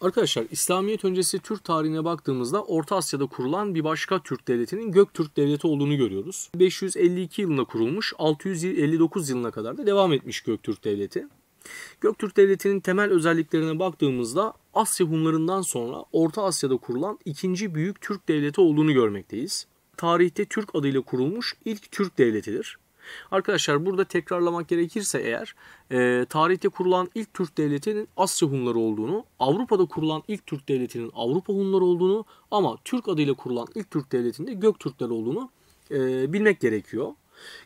Arkadaşlar İslamiyet öncesi Türk tarihine baktığımızda Orta Asya'da kurulan bir başka Türk devletinin Göktürk Devleti olduğunu görüyoruz. 552 yılında kurulmuş, 659 yılına kadar da devam etmiş Göktürk Devleti. Göktürk Devleti'nin temel özelliklerine baktığımızda Asya Hunlarından sonra Orta Asya'da kurulan ikinci büyük Türk devleti olduğunu görmekteyiz. Tarihte Türk adıyla kurulmuş ilk Türk devletidir. Arkadaşlar burada tekrarlamak gerekirse eğer e, tarihte kurulan ilk Türk devletinin Asya Hunları olduğunu, Avrupa'da kurulan ilk Türk devletinin Avrupa Hunları olduğunu ama Türk adıyla kurulan ilk Türk devletinde Göktürkler olduğunu e, bilmek gerekiyor.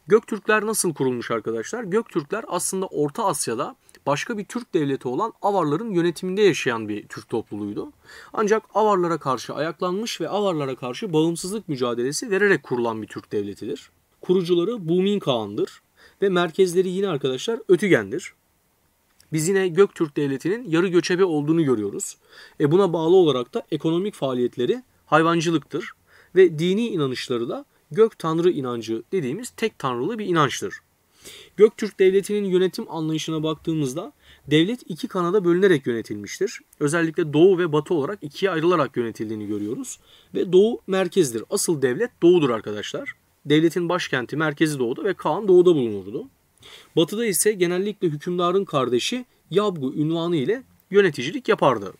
Göktürkler nasıl kurulmuş arkadaşlar? Göktürkler aslında Orta Asya'da başka bir Türk devleti olan Avarların yönetiminde yaşayan bir Türk topluluğuydu. Ancak Avarlara karşı ayaklanmış ve Avarlara karşı bağımsızlık mücadelesi vererek kurulan bir Türk devletidir. Kurucuları Bumin Kağan'dır ve merkezleri yine arkadaşlar Ötügen'dir. Biz yine Göktürk Devleti'nin yarı göçebe olduğunu görüyoruz. E buna bağlı olarak da ekonomik faaliyetleri hayvancılıktır ve dini inanışları da Gök Tanrı inancı dediğimiz tek tanrılı bir inançtır. Göktürk Devleti'nin yönetim anlayışına baktığımızda devlet iki kanada bölünerek yönetilmiştir. Özellikle doğu ve batı olarak ikiye ayrılarak yönetildiğini görüyoruz. Ve doğu merkezdir. Asıl devlet doğudur arkadaşlar devletin başkenti merkezi doğuda ve Kaan doğuda bulunurdu. Batıda ise genellikle hükümdarın kardeşi Yabgu ünvanı ile yöneticilik yapardı.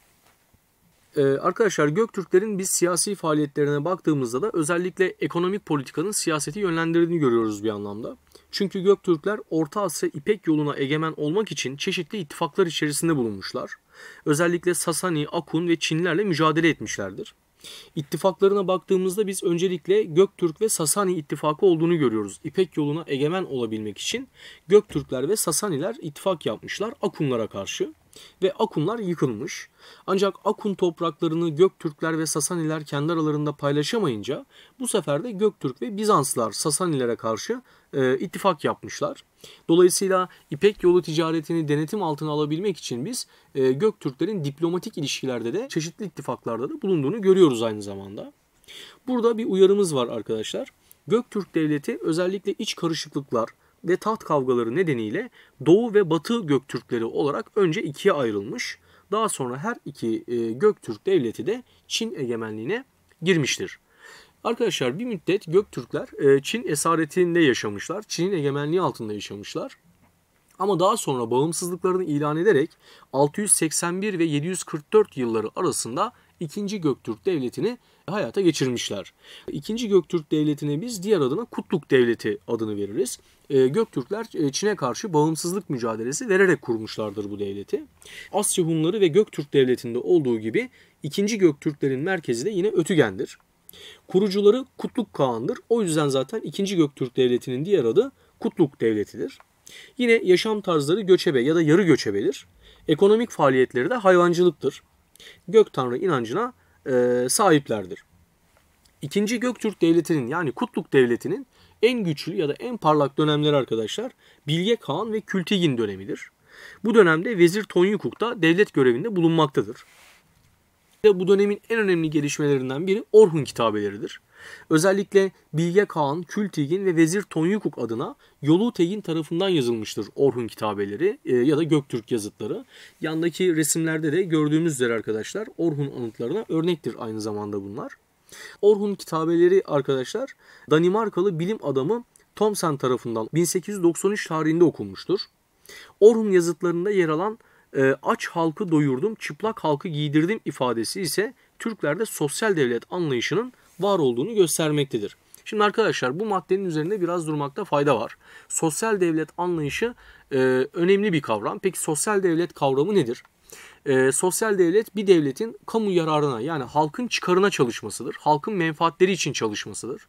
Ee, arkadaşlar Göktürklerin biz siyasi faaliyetlerine baktığımızda da özellikle ekonomik politikanın siyaseti yönlendirdiğini görüyoruz bir anlamda. Çünkü Göktürkler Orta Asya İpek yoluna egemen olmak için çeşitli ittifaklar içerisinde bulunmuşlar. Özellikle Sasani, Akun ve Çinlerle mücadele etmişlerdir. İttifaklarına baktığımızda biz öncelikle Göktürk ve Sasani ittifakı olduğunu görüyoruz. İpek yoluna egemen olabilmek için Göktürkler ve Sasaniler ittifak yapmışlar Akunlara karşı ve Akunlar yıkılmış. Ancak Akun topraklarını Göktürkler ve Sasaniler kendi aralarında paylaşamayınca bu sefer de Göktürk ve Bizanslar Sasanilere karşı e, ittifak yapmışlar. Dolayısıyla İpek yolu ticaretini denetim altına alabilmek için biz e, Göktürklerin diplomatik ilişkilerde de çeşitli ittifaklarda da bulunduğunu görüyoruz aynı zamanda. Burada bir uyarımız var arkadaşlar. Göktürk Devleti özellikle iç karışıklıklar, ve taht kavgaları nedeniyle Doğu ve Batı Göktürkleri olarak önce ikiye ayrılmış. Daha sonra her iki e, Göktürk devleti de Çin egemenliğine girmiştir. Arkadaşlar bir müddet Göktürkler e, Çin esaretinde yaşamışlar. Çin'in egemenliği altında yaşamışlar. Ama daha sonra bağımsızlıklarını ilan ederek 681 ve 744 yılları arasında 2. Göktürk Devleti'ni hayata geçirmişler. 2. Göktürk Devleti'ne biz diğer adına Kutluk Devleti adını veririz. E, Göktürkler e, Çin'e karşı bağımsızlık mücadelesi vererek kurmuşlardır bu devleti. Asya Hunları ve Göktürk devletinde olduğu gibi ikinci Göktürklerin merkezi de yine Ötügen'dir. Kurucuları Kutluk Kağan'dır. O yüzden zaten 2. Göktürk Devleti'nin diğer adı Kutluk Devleti'dir. Yine yaşam tarzları göçebe ya da yarı göçebedir. Ekonomik faaliyetleri de hayvancılıktır. Gök Tanrı inancına e, sahiplerdir. 2. Göktürk Devleti'nin yani Kutluk Devleti'nin en güçlü ya da en parlak dönemleri arkadaşlar Bilge Kağan ve Kültigin dönemidir. Bu dönemde Vezir Tonyukuk da devlet görevinde bulunmaktadır. Ve bu dönemin en önemli gelişmelerinden biri Orhun kitabeleridir. Özellikle Bilge Kağan, Kültigin ve Vezir Tonyukuk adına Yolu Tegin tarafından yazılmıştır Orhun kitabeleri e, ya da Göktürk yazıtları. Yandaki resimlerde de gördüğümüz üzere arkadaşlar Orhun anıtlarına örnektir aynı zamanda bunlar. Orhun kitabeleri arkadaşlar Danimarkalı bilim adamı Thomson tarafından 1893 tarihinde okunmuştur. Orhun yazıtlarında yer alan e, aç halkı doyurdum, çıplak halkı giydirdim ifadesi ise Türklerde sosyal devlet anlayışının var olduğunu göstermektedir. Şimdi arkadaşlar bu maddenin üzerinde biraz durmakta fayda var. Sosyal devlet anlayışı e, önemli bir kavram. Peki sosyal devlet kavramı nedir? E, sosyal devlet bir devletin kamu yararına yani halkın çıkarına çalışmasıdır. Halkın menfaatleri için çalışmasıdır.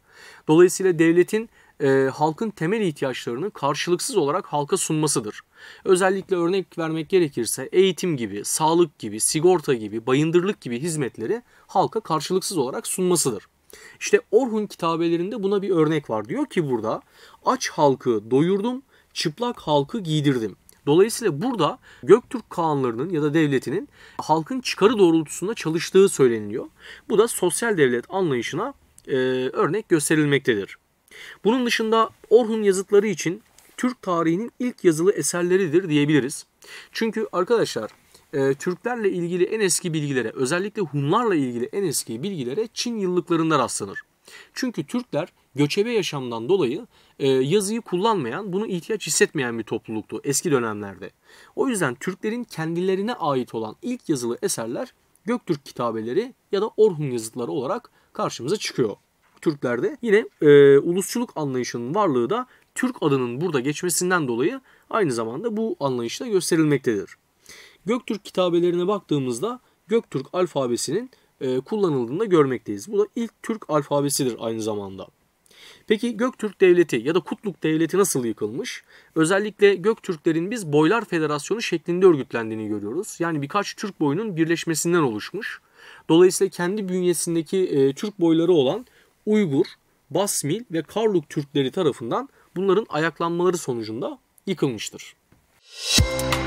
Dolayısıyla devletin e, halkın temel ihtiyaçlarını karşılıksız olarak halka sunmasıdır. Özellikle örnek vermek gerekirse eğitim gibi, sağlık gibi, sigorta gibi, bayındırlık gibi hizmetleri halka karşılıksız olarak sunmasıdır. İşte Orhun kitabelerinde buna bir örnek var. Diyor ki burada aç halkı doyurdum, çıplak halkı giydirdim. Dolayısıyla burada Göktürk Kağanlarının ya da devletinin halkın çıkarı doğrultusunda çalıştığı söyleniliyor. Bu da sosyal devlet anlayışına e, örnek gösterilmektedir. Bunun dışında Orhun yazıtları için Türk tarihinin ilk yazılı eserleridir diyebiliriz. Çünkü arkadaşlar e, Türklerle ilgili en eski bilgilere özellikle Hunlarla ilgili en eski bilgilere Çin yıllıklarında rastlanır. Çünkü Türkler göçebe yaşamdan dolayı e, yazıyı kullanmayan, bunu ihtiyaç hissetmeyen bir topluluktu eski dönemlerde. O yüzden Türklerin kendilerine ait olan ilk yazılı eserler Göktürk kitabeleri ya da Orhun yazıtları olarak karşımıza çıkıyor. Türklerde yine e, ulusçuluk anlayışının varlığı da Türk adının burada geçmesinden dolayı aynı zamanda bu anlayışla gösterilmektedir. Göktürk kitabelerine baktığımızda Göktürk alfabesinin e, kullanıldığını da görmekteyiz. Bu da ilk Türk alfabesidir aynı zamanda. Peki Göktürk Devleti ya da Kutluk Devleti nasıl yıkılmış? Özellikle Göktürklerin biz Boylar Federasyonu şeklinde örgütlendiğini görüyoruz. Yani birkaç Türk boyunun birleşmesinden oluşmuş. Dolayısıyla kendi bünyesindeki e, Türk boyları olan Uygur, Basmil ve Karluk Türkleri tarafından bunların ayaklanmaları sonucunda yıkılmıştır. Müzik